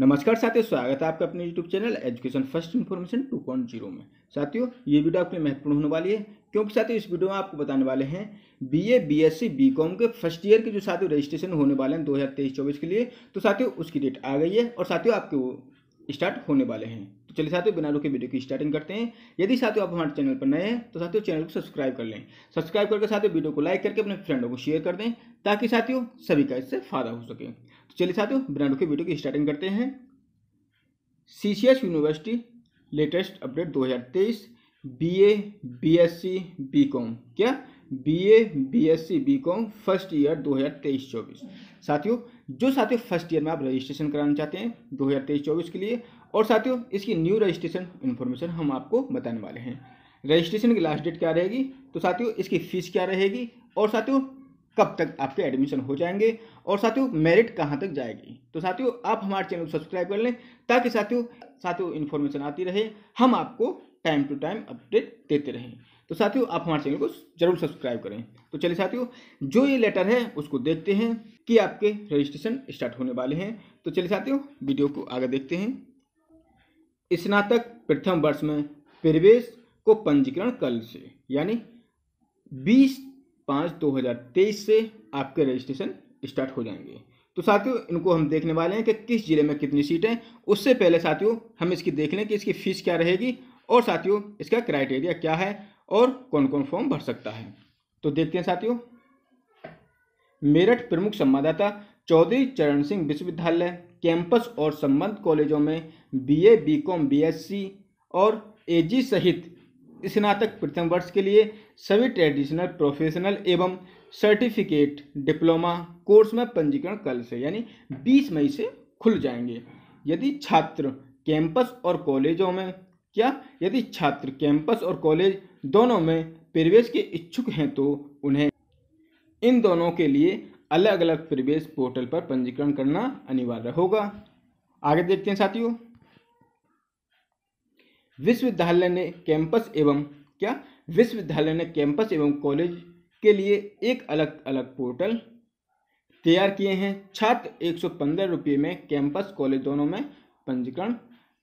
नमस्कार साथियों स्वागत है आपका अपने YouTube channel education first information two point zero में साथियों ये वीडियो आपके लिए महत्वपूर्ण होने वाली है क्योंकि साथियों इस वीडियो में आपको बताने वाले हैं बीए बीएससी बीकॉम के फर्स्ट ईयर के जो साथियों रजिस्ट्रेशन होने वाले हैं दो हज़ार तेईस चौबीस के लिए तो साथियों उसकी डेट आ गई है और साथियों आपके वो स्टार्ट होने वाले हैं तो चलिए साथियों बिना रुके वीडियो की स्टार्टिंग करते हैं यदि साथियों आप हमारे चैनल पर नए हैं तो साथियों चैनल को सब्सक्राइब कर लें सब्सक्राइब करके साथियों वीडियो को लाइक करके अपने फ्रेंडों को शेयर कर दें ताकि साथियों सभी का इससे फायदा हो सके तो चलिए साथियों बिना रुके वीडियो की स्टार्टिंग करते हैं सी यूनिवर्सिटी लेटेस्ट अपडेट दो हज़ार तेईस B A B S C क्या B A B S C B com first year दो हज़ार तेईस चौबीस साथियों जो साथियों फर्स्ट ईयर में आप रजिस्ट्रेशन कराना चाहते हैं दो हज़ार तेईस चौबीस के लिए और साथियों इसकी न्यू रजिस्ट्रेशन इन्फॉर्मेशन हम आपको बताने वाले हैं रजिस्ट्रेशन की लास्ट डेट क्या रहेगी तो साथियों इसकी फ़ीस क्या रहेगी और साथियों कब तक आपके एडमिशन हो जाएंगे और साथियों मेरिट कहाँ तक जाएगी तो साथियों आप हमारे चैनल को सब्सक्राइब कर लें ताकि साथियों साथियों इन्फॉर्मेशन आती रहे हम आपको टाइम टू टाइम अपडेट देते रहें तो साथियों आप हमारे चैनल को जरूर सब्सक्राइब करें तो चलिए साथियों जो ये लेटर है उसको देखते हैं कि आपके रजिस्ट्रेशन स्टार्ट होने वाले हैं तो चलिए साथियों वीडियो को आगे देखते हैं स्नातक प्रथम वर्ष में प्रवेश को पंजीकरण कल से यानी बीस पाँच दो हज़ार तेईस से आपके रजिस्ट्रेशन स्टार्ट हो जाएंगे तो साथियों इनको हम देखने वाले हैं कि किस ज़िले में कितनी सीटें उससे पहले साथियों हम इसकी देख लें कि इसकी फ़ीस क्या रहेगी और साथियों इसका क्राइटेरिया क्या है और कौन कौन फॉर्म भर सकता है तो देखते हैं साथियों मेरठ प्रमुख संवाददाता चौधरी चरण सिंह विश्वविद्यालय कैंपस और संबद्ध कॉलेजों में बीए, बीकॉम, बीएससी और एजी सहित स्नातक प्रथम वर्ष के लिए सभी ट्रेडिशनल प्रोफेशनल एवं सर्टिफिकेट डिप्लोमा कोर्स में पंजीकरण कल से यानी बीस मई से खुल जाएंगे यदि छात्र कैंपस और कॉलेजों में क्या यदि छात्र कैंपस और कॉलेज दोनों में प्रवेश के इच्छुक हैं तो उन्हें इन दोनों के लिए अलग अलग प्रवेश पोर्टल पर पंजीकरण करना अनिवार्य होगा आगे देखते हैं साथियों विश्वविद्यालय ने कैंपस एवं क्या विश्वविद्यालय ने कैंपस एवं कॉलेज के लिए एक अलग अलग पोर्टल तैयार किए हैं छात्र एक सौ पंद्रह में कैंपस कॉलेज दोनों में पंजीकरण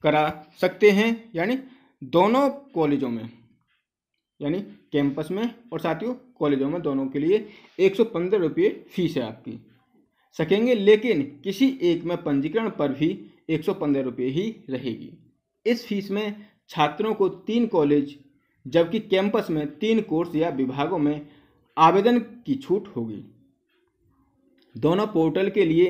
करा सकते हैं यानी दोनों कॉलेजों में यानी कैंपस में और साथियों कॉलेजों में दोनों के लिए एक सौ पंद्रह रुपये फीस है आपकी सकेंगे लेकिन किसी एक में पंजीकरण पर भी एक सौ पंद्रह रुपये ही रहेगी इस फीस में छात्रों को तीन कॉलेज जबकि कैंपस में तीन कोर्स या विभागों में आवेदन की छूट होगी दोनों पोर्टल के लिए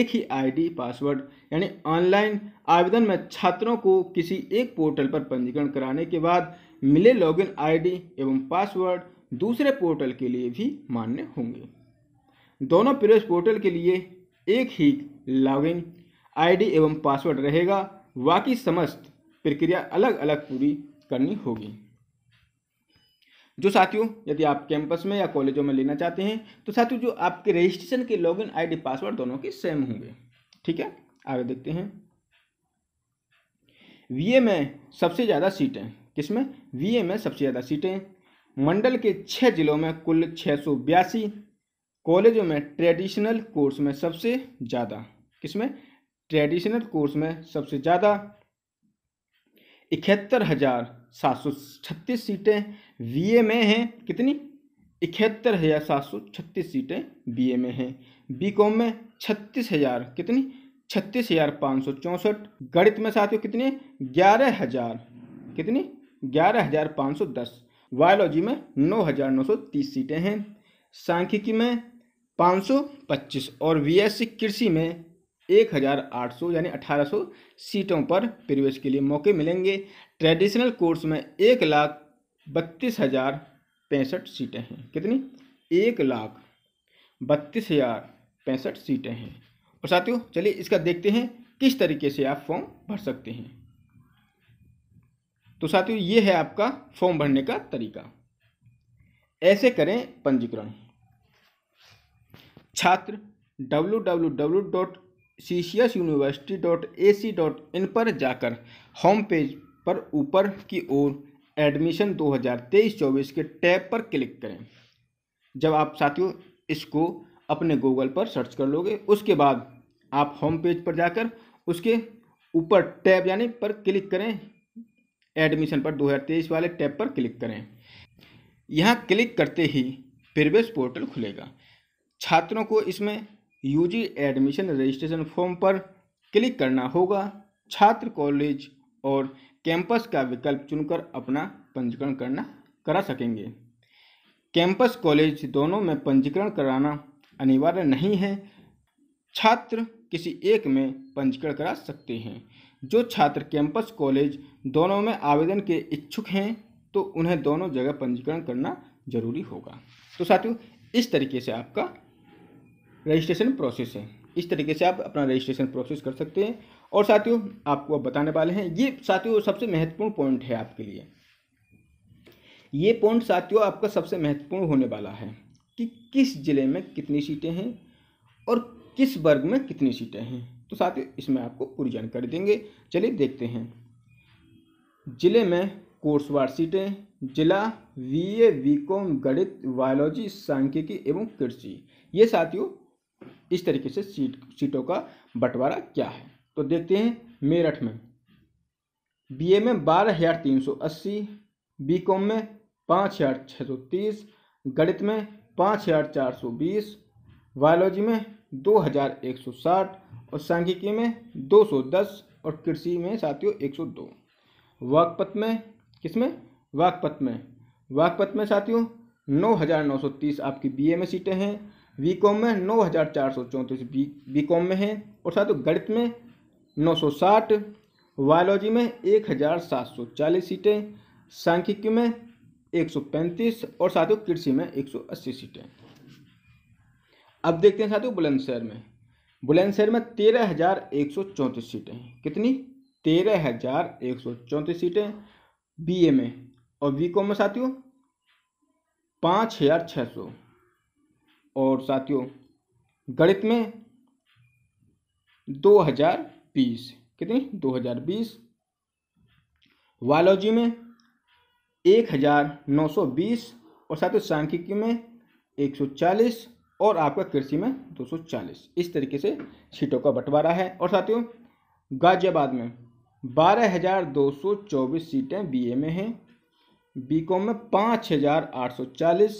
एक ही आईडी पासवर्ड यानी ऑनलाइन आवेदन में छात्रों को किसी एक पोर्टल पर पंजीकरण कराने के बाद मिले लॉगिन आईडी एवं पासवर्ड दूसरे पोर्टल के लिए भी मान्य होंगे दोनों प्रवेश पोर्टल के लिए एक ही लॉगिन आईडी एवं पासवर्ड रहेगा बाकी समस्त प्रक्रिया अलग अलग पूरी करनी होगी जो साथियों यदि आप कैंपस में या कॉलेजों में लेना चाहते हैं तो साथियों जो आपके रजिस्ट्रेशन के लॉगिन आईडी पासवर्ड दोनों के सेम होंगे ठीक है आगे देखते हैं वीए में सबसे ज़्यादा सीटें किसमें वीए में सबसे ज़्यादा सीटें मंडल के छः जिलों में कुल छः सौ बयासी कॉलेजों में ट्रेडिशनल कोर्स में सबसे ज़्यादा किसमें ट्रेडिशनल कोर्स में सबसे ज़्यादा इकहत्तर हज़ार सात सौ छत्तीस सीटें बी में हैं कितनी इकहत्तर हज़ार सात सौ छत्तीस सीटें बी में हैं बी में छत्तीस हज़ार कितनी छत्तीस हज़ार पाँच सौ चौंसठ गणित में साथियों कितनी ग्यारह हज़ार कितनी ग्यारह हज़ार पाँच सौ दस बायोलॉजी में नौ हज़ार नौ सौ तीस सीटें हैं सांख्यिकी में पाँच सौ पच्चीस और वीएससी कृषि में एक हज़ार आठ सौ यानी अठारह सौ सीटों पर प्रवेश के लिए मौके मिलेंगे ट्रेडिशनल कोर्स में एक लाख बत्तीस हज़ार पैंसठ सीटें हैं कितनी एक लाख बत्तीस हज़ार पैंसठ सीटें हैं और साथियों चलिए इसका देखते हैं किस तरीके से आप फॉर्म भर सकते हैं तो साथियों ये है आपका फॉर्म भरने का तरीका ऐसे करें पंजीकरण छात्र W W dot C C S university dot A C dot in पर जाकर होम पेज पर ऊपर की ओर एडमिशन 2023-24 के टैब पर क्लिक करें जब आप साथियों इसको अपने गूगल पर सर्च कर लोगे उसके बाद आप होम पेज पर जाकर उसके ऊपर टैब यानी पर क्लिक करें एडमिशन पर 2023 वाले टैब पर क्लिक करें यहाँ क्लिक करते ही प्रवेश पोर्टल खुलेगा छात्रों को इसमें यूजी एडमिशन रजिस्ट्रेशन फॉर्म पर क्लिक करना होगा छात्र कॉलेज और कैंपस का विकल्प चुनकर अपना पंजीकरण करना करा सकेंगे कैंपस कॉलेज दोनों में पंजीकरण कराना अनिवार्य नहीं है छात्र किसी एक में पंजीकरण करा सकते हैं जो छात्र कैंपस कॉलेज दोनों में आवेदन के इच्छुक हैं तो उन्हें दोनों जगह पंजीकरण करना जरूरी होगा तो साथियों इस तरीके से आपका रजिस्ट्रेशन प्रोसेस है इस तरीके से आप अपना रजिस्ट्रेशन प्रोसेस कर सकते हैं और साथियों आपको अब बताने वाले हैं ये साथियों सबसे महत्वपूर्ण पॉइंट है आपके लिए ये पॉइंट साथियों आपका सबसे महत्वपूर्ण होने वाला है कि किस ज़िले में कितनी सीटें हैं और किस वर्ग में कितनी सीटें हैं तो साथियों इसमें आपको पूरी जानकारी देंगे चलिए देखते हैं जिले में कोर्सवार सीटें जिला वी ए वी कॉम गणित बायोलॉजी सांख्यिकी एवं कृषि ये साथियों इस तरीके से सीट सीटों का बंटवारा क्या है तो देखते हैं मेरठ में बी ए में बारह हज़ार तीन सौ अस्सी बी कॉम में पाँच हज़ार छः सौ तीस गणित में पाँच हज़ार चार सौ बीस बायोलॉजी में 2160 और सांख्यिकी में 210 और कृषि में साथियों 102 वाकपत में किस में वाकपत में वाकपत में साथियों 9930 आपकी बी में सीटें हैं कॉम में नौ हज़ार चार सौ चौंतीस कॉम में हैं और साथियों गणित में 960 बायोलॉजी में 1740 सीटें सांख्यिकी में 135 और साथियों कृषि में 180 सीटें अब देखते हैं साथियों बुलंदशहर में बुलंदशहर में तेरह हज़ार एक सौ चौंतीस सीटें कितनी तेरह हज़ार एक सौ चौंतीस सीटें बी ए में और बी कॉम में साथियों पाँच हज़ार छः सौ और साथियों गणित में दो हज़ार बीस कितनी दो हज़ार बीस वायोलॉजी में एक हज़ार नौ सौ बीस और साथियों सांख्यिकी में एक सौ चालीस और आपका कृषि में 240 इस तरीके से सीटों का बंटवारा है और साथियों गाजियाबाद में 12,224 सीटें बीए में हैं बीकॉम में 5,840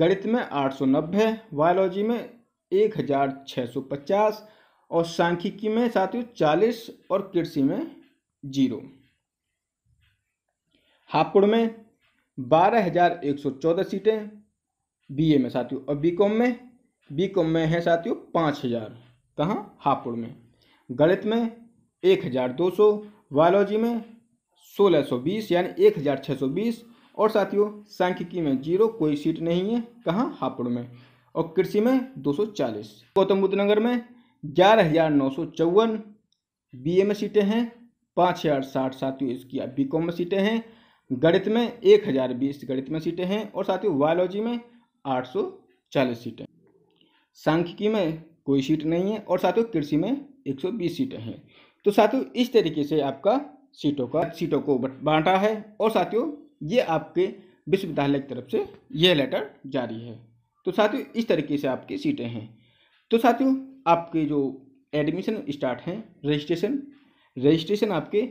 गणित में 890 बायोलॉजी में 1,650 और सांख्यिकी में साथियों 40 और कृषि में जीरो हापुड़ में 12,114 सीटें बीए में साथियों और बीकॉम में बीकॉम में है साथियों पाँच हज़ार कहाँ हापुड़ में गणित में एक हज़ार दो सौ बायोलॉजी में सोलह सौ बीस यानी एक हज़ार छः सौ बीस और साथियों सांख्यिकी में जीरो कोई सीट नहीं है कहाँ हापुड़ में और कृषि में दो सौ चालीस गौतम बुद्ध नगर में ग्यारह हज़ार नौ सौ चौवन बी में सीटें हैं पाँच हज़ार साठ साथियों इसकी बी कॉम में सीटें हैं गणित में एक हज़ार बीस गणित में सीटें हैं और साथियों बायोलॉजी में आठ सौ चालीस सीटें सांख्यिकी में कोई सीट नहीं है और साथियों कृषि में एक सौ बीस सीटें हैं तो साथियों इस तरीके से आपका सीटों का सीटों को बांटा है और साथियों ये आपके विश्वविद्यालय की तरफ से यह लेटर जारी है तो साथियों इस तरीके से आपकी सीटें हैं तो साथियों आपके जो एडमिशन स्टार्ट हैं रजिस्ट्रेशन रजिस्ट्रेशन आपके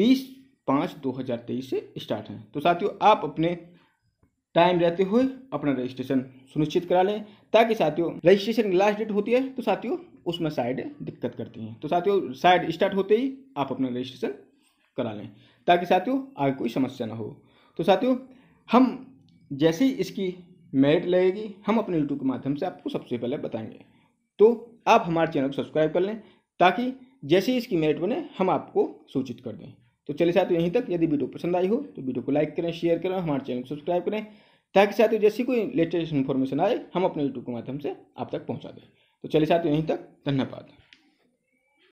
बीस पाँच दो हज़ार तेईस से स्टार्ट हैं तो साथियों आप अपने टाइम रहते हुए अपना रजिस्ट्रेशन सुनिश्चित करा लें ताकि साथियों रजिस्ट्रेशन की लास्ट डेट होती है तो साथियों उसमें साइड दिक्कत करती हैं तो साथियों साइड स्टार्ट होते ही आप अपना रजिस्ट्रेशन करा लें ताकि साथियों आगे कोई समस्या ना हो तो साथियों हम जैसे ही इसकी मेरिट लगेगी हम अपने यूट्यूब के माध्यम से आपको सबसे पहले बताएंगे तो आप हमारे चैनल को सब्सक्राइब कर लें ताकि जैसे ही इसकी मेरिट बने हम आपको सूचित कर दें तो चलिए साथियों यहीं तक यदि वीडियो पसंद आई हो तो वीडियो को लाइक करें शेयर करें हमारे चैनल को सब्सक्राइब करें ताकि साथियों जैसी कोई लेटेस्ट इन्फॉर्मेशन आए हम अपने यूट्यूब के माध्यम से आप तक पहुँचा दें तो चलिए साथियों यहीं तक धन्यवाद